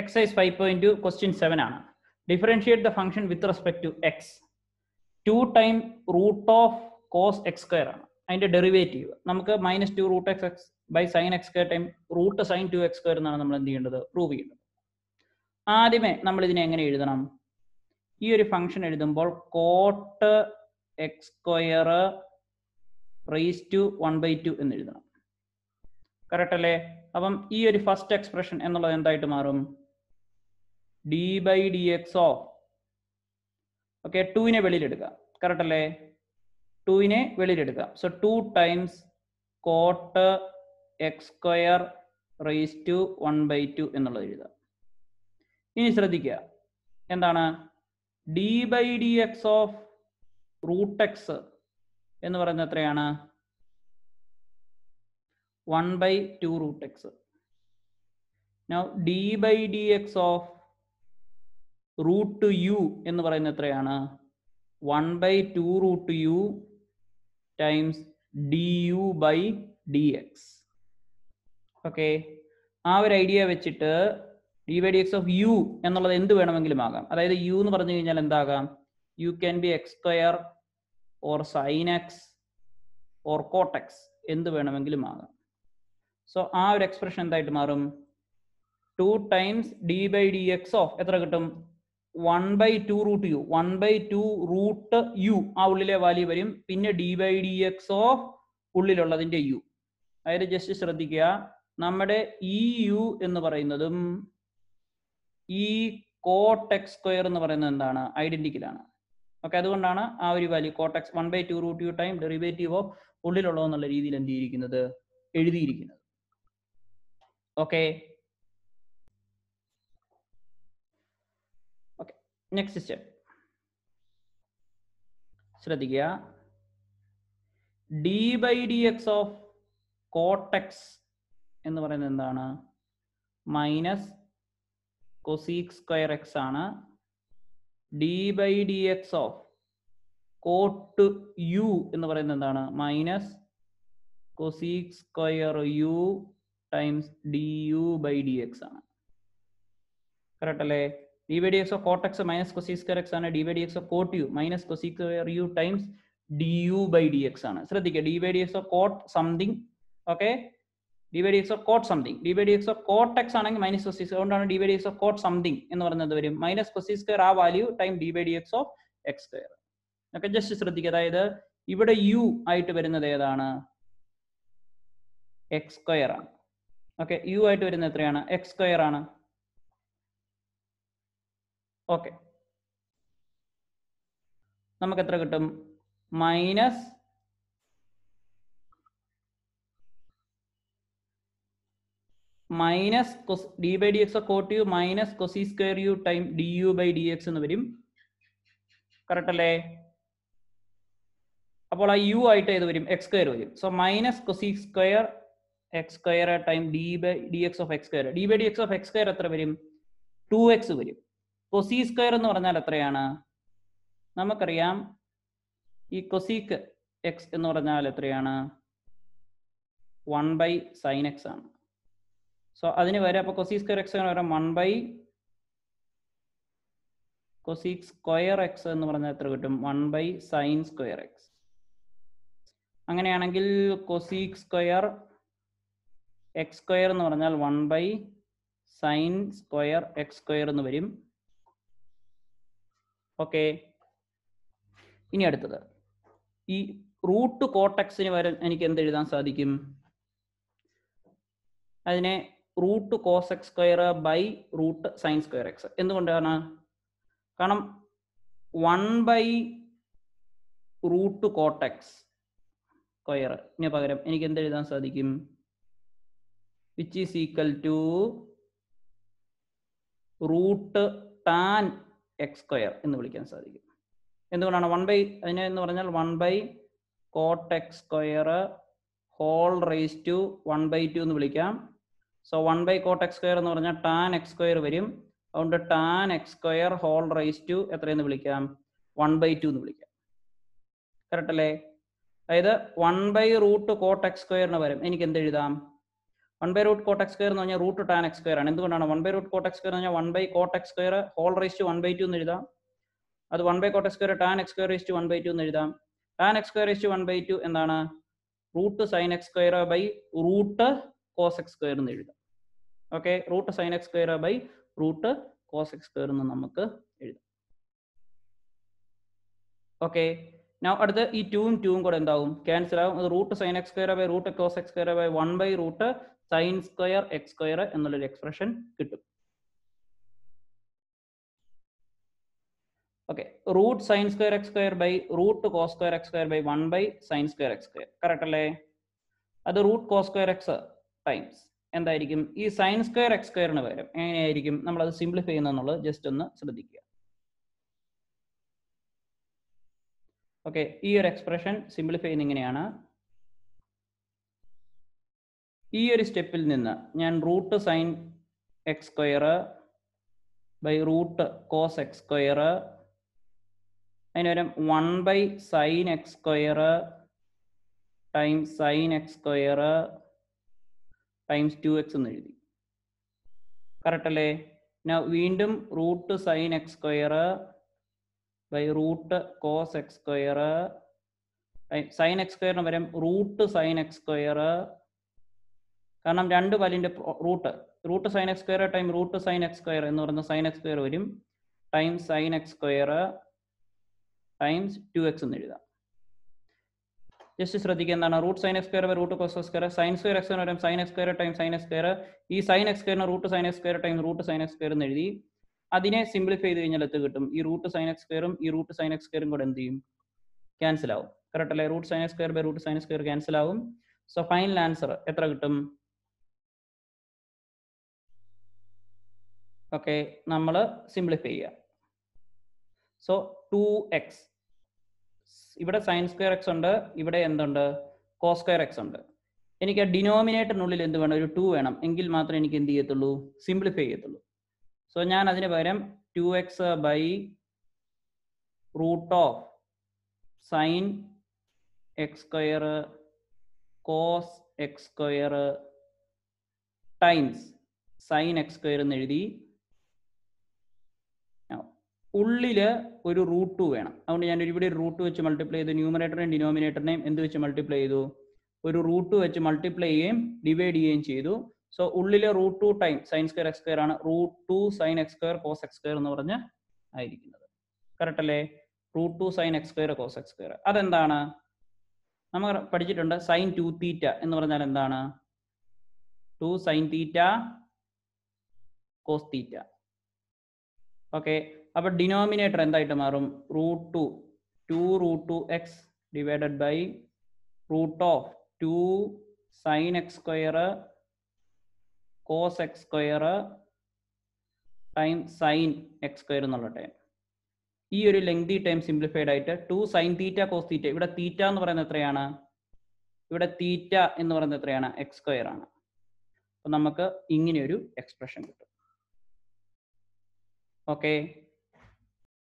excise five point question seven ആണ് differentiate the function with respect to x two time root of cos x square ആണ് അതിന്റെ derivative നമുക്ക് minus two root x x by sine x square time root sine two x square എന്നാണ് നമ്മൾ എന്ത് ചെയ്യേണ്ടത് prove ചെയ്യേണ്ടത് ആദ്യമേ നമ്മൾ ഇതിനെ എങ്ങനെ എഴുതണം ഈ ഒരു ഫംഗ്ഷൻ എഴുതുമ്പോൾ cot x square raise to one by two എന്ന് എഴുതണം കറക്റ്റ് അല്ലേ അപ്പം ഈ ഒരു ഫസ്റ്റ് എക്സ്പ്രഷൻ എന്നുള്ളത് എന്തായിട്ട് മാറും D by D X of okay ടൂവിനെ വെളിയിലെടുക്കുക കറക്റ്റ് അല്ലേ ടൂവിനെ വെളിയിലെടുക്കുക so two times cot x square raise to one by two എന്നുള്ളത് എഴുതുക ഇനി ശ്രദ്ധിക്കുക എന്താണ് D by D X of root X എന്ന് പറയുന്നത് എത്രയാണ് one by two root X now D by D X of root U എന്ന് പറയുന്നത് എത്രയാണ് one by two root U times D U by D X okay ആ ഒരു idea വെച്ചിട്ട് D by D X of U എന്നുള്ളത് എന്ത് വേണമെങ്കിലും ആകാം അതായത് യു എന്ന് പറഞ്ഞു കഴിഞ്ഞാൽ എന്താകാം U can be X square or sine X or cot x എന്ത് വേണമെങ്കിലും ആകാം സോ ആ ഒരു എക്സ്പ്രഷൻ എന്തായിട്ട് മാറും two times D by D X of എത്ര കിട്ടും one by two root U one by two root U ആ ഉള്ളിലെ വാല്യൂ വരും പിന്നെ D by D X of ഉള്ളിലുള്ളതിന്റെ യു അതായത് ജസ്റ്റ് ശ്രദ്ധിക്കുക നമ്മുടെ ഇ e യു എന്ന് പറയുന്നതും ഈ കോട്ടെക്സ് സ്ക്വയർ എന്ന് പറയുന്നത് എന്താണ് ഐഡന്റിക്കലാണ് ഓക്കെ അതുകൊണ്ടാണ് ആ ഒരു value cot x one by two root U time derivative of ഉള്ളിലുള്ളതെന്നുള്ള രീതിയിൽ എന്ത് ചെയ്തിരിക്കുന്നത് എഴുതിയിരിക്കുന്നത് ഓക്കെ നെക്സ്റ്റ് സ്റ്റെപ്പ് ശ്രദ്ധിക്കുക D by D X of cot x എന്ന് പറയുന്നത് എന്താണ് മൈനസ് കൊസീക് സ്ക്വയർ എക്സ് ആണ് D by D X of cot U എന്ന് പറയുന്നത് എന്താണ് minus cosec square U times D U by D X ആണ് കറക്റ്റ് അല്ലേ d dx of cot x minus cosec square x ആണ് dy dx of cot u minus cosec square u times du by dx ആണ് ശ്രദ്ധിക്കുക d dx of cot something okay D dx of cot something cot dx of cot x ആണെങ്കിൽ minus cosec അതുകൊണ്ടാണ് D by D X of cot എന്ന് പറയുന്നത് വരും minus cosec square ആ value time D dx of x square okay square ഒക്കെ just ശ്രദ്ധിക്കുക അതായത് ഇവിടെ u ആയിട്ട് വരുന്നത് ഏതാണ് x square ആണ് ഓക്കേ u ആയിട്ട് വരുന്നത് എത്രയാണ് x സ്ക്വയർ ആണ് ഓക്കെ നമുക്ക് എത്ര കിട്ടും minus minus D by D X cot U minus cosec square U time D U by D X എന്ന് വരും കറക്റ്റ് അല്ലേ അപ്പോൾ ആ യു ആയിട്ട് ഏത് വരും എക്സ് സ്ക്വയർ വരും so minus cosec square X square time D by D X of X square D by D X of X square എത്ര വരും ടു എക്സ് വരും കൊസി സ്ക്വയർ എന്ന് പറഞ്ഞാൽ എത്രയാണ് നമുക്കറിയാം ഈ കൊസീക്ക് എക്സ് എന്ന് പറഞ്ഞാൽ എത്രയാണ് വൺ ബൈ സൈൻ എക്സ് ആണ് സോ അതിന് വരെ അപ്പൊ കൊസി സ്ക്വയർ എക്സ് എന്ന് പറയാം one by cosec square x എന്ന് പറഞ്ഞാൽ എത്ര കിട്ടും one by sine square x അങ്ങനെയാണെങ്കിൽ കൊസീക് സ്ക്വയർ എക്സ് സ്ക്വയർ എന്ന് പറഞ്ഞാൽ one by sine square X square എന്ന് വരും ഓക്കെ ഇനി അടുത്തത് ഈ റൂട്ട് കോട്ടക്സിന് വരെ എനിക്ക് എന്ത് എഴുതാൻ സാധിക്കും അതിനെ root cos x square by root sine square x എന്തുകൊണ്ടാണ് കാരണം വൺ ബൈ റൂട്ട് കോട്ടക്സ് സ്ക്വയറിന് പകരം എനിക്ക് എന്ത് എഴുതാൻ സാധിക്കും which is equal to root tan x square എന്ന് വിളിക്കാൻ സാധിക്കും എന്തുകൊണ്ടാണ് വൺ ബൈ അതിനെ എന്ന് പറഞ്ഞാൽ one by cot x square whole raise to one by two എന്ന് വിളിക്കാം so one by cot x square എന്ന് പറഞ്ഞാൽ ടാൻ എക്സ് സ്ക്വയർ വരും അതുകൊണ്ട് tan x square whole raise to എത്രയെന്ന് വിളിക്കാം വൺ ബൈ ടു എന്ന് വിളിക്കാം കറക്റ്റ് അല്ലേ അതായത് one by root cot x സ്ക്വയറിന് വരും എനിക്ക് എന്ത് എഴുതാം one by root cot square എന്ന് പറഞ്ഞാൽ റൂട്ട് ടാൻ എക്സ് സ്ക്വയർ ആണ് എന്തുകൊണ്ടാണ് one by root cot square എന്ന് പറഞ്ഞാൽ one by cot square whole raise to one by two എന്ന് എഴുതാം അത് one by cot square tan x square raised one by two എന്ന് എഴുതാം tan x square raised one by two എന്താണ് root sine x square by root cos x square എന്ന് എഴുതാം okay root sine x square by root cos x square എന്ന് നമുക്ക് എഴുതാം okay അടുത്ത് ഈ ടൂവും ടൂവും കൂടെ എന്താവും ക്യാൻസൽ ആവും root sine x square by root cos x square by one by root sine square X square എന്നുള്ളൊരു എക്സ്പ്രഷൻ കിട്ടും okay root sine square X square by root cos square X square by one by sine square X square correct അല്ലേ അത് root cos square x times എന്തായിരിക്കും ഈ sign square X സ്ക്വയറിന് പകരം എങ്ങനെയായിരിക്കും നമ്മൾ അത് സിംപ്ലിഫൈ ചെയ്യുന്നത് ജസ്റ്റ് ഒന്ന് ശ്രദ്ധിക്കുക ഓക്കെ ഈ ഒരു എക്സ്പ്രഷൻ സിംപ്ലിഫൈ ചെയ്യുന്ന ഇങ്ങനെയാണ് ഈ ഒരു സ്റ്റെപ്പിൽ നിന്ന് ഞാൻ root sine x square by root cos x square അതിന് one by sine x square times sine x square times two x എന്ന് എഴുതി കറക്റ്റ് അല്ലേ വീണ്ടും root sine x square by root cos x square sine x സ്ക്വയറിന് പകരം root sine x square കാരണം രണ്ട് പല്ലിന്റെ root root sine x square time root sine x square എന്ന് പറയുന്ന സൈൻ എക്സ് സ്ക്വയർ വരും time sine x square times two x എന്ന് എഴുതാം ജസ്റ്റ് ശ്രദ്ധിക്കുക എന്താണ് root sine x square root cos square sine square x എന്ന് പറയും sine x square time sine x square ഈ സൈൻ എക്സ് സ്ക്വയറിന് root sine x square time root sine x square എന്ന് എഴുതി അതിനെ സിംപ്ലിഫൈ ചെയ്ത് കഴിഞ്ഞാൽ എത്ത് കിട്ടും ഈ റൂട്ട് സൈൻ എക്സ് സ്ക്വയറും ഈ റൂട്ട് സൈൻ എക്സ് സ്ക്വയറും കൂടെ എന്ത് ചെയ്യും ക്യാൻസൽ ആവും കറക്റ്റ് അല്ലേ root sine x square by root sine x square cancel ആവും സോ ഫൈനൽ ആൻസർ എത്ര കിട്ടും ഓക്കെ നമ്മൾ സിംപ്ലിഫൈ ചെയ്യുക സോ ടു എക്സ് ഇവിടെ സയൻ സ്ക്വയർ എക്സ് ഉണ്ട് ഇവിടെ എന്തുണ്ട് കോ സ്ക്വയർ എക്സ് ഉണ്ട് എനിക്ക് ആ ഡിനോമിനേറ്ററിനുള്ളിൽ എന്ത് വേണം ഒരു ടു വേണം എങ്കിൽ മാത്രമേ എനിക്ക് എന്ത് ചെയ്യത്തുള്ളൂ സിംപ്ലിഫൈ ചെയ്യത്തുള്ളൂ സോ ഞാൻ അതിന് പകരം two x by root of sine x square cos x square times sine x square എന്ന് എഴുതി ഉള്ളിൽ ഒരു റൂട്ട് ടു വേണം അതുകൊണ്ട് ഞാൻ ഒരുപാട് റൂട്ട് ടു വെച്ച് മൾട്ടിപ്ലൈ ചെയ്ത് ന്യൂമറേറ്ററിനെയും ഡിനോമിനേറ്ററിനെയും എന്ത് വെച്ച് മൾട്ടിപ്ലൈ ചെയ്തു ഒരു റൂട്ട് ടു വെച്ച് മൾട്ടിപ്ലൈ ചെയ്യുകയും ഡിവൈഡ് ചെയ്യുകയും ചെയ്തു സോ ഉള്ളിലെ root two time sine square X square ആണ് root two sine x square cos x square എന്ന് പറഞ്ഞ ആയിരിക്കുന്നത് കറക്റ്റ് അല്ലേ root two sine x square cos x square അതെന്താണ് നമ്മൾ പഠിച്ചിട്ടുണ്ട് സൈൻ ടു തീറ്റ എന്ന് പറഞ്ഞാൽ എന്താണ് two sine theta cos theta okay അപ്പൊ ഡിനോമിനേറ്റർ എന്തായിട്ട് മാറും root two two root two x divided by root of two sine x square cos x square time sine x square എന്നുള്ള time ഈ ഒരു lengthy time simplified ആയിട്ട് two sine theta cos theta ഇവിടെ theta എന്ന് പറയുന്നത് എത്രയാണ് ഇവിടെ theta എന്ന് പറയുന്നത് എത്രയാണ് എക്സ് സ്ക്വയർ ആണ് അപ്പൊ നമുക്ക് ഇങ്ങനെ ഒരു എക്സ്പ്രഷൻ കിട്ടും ഓക്കെ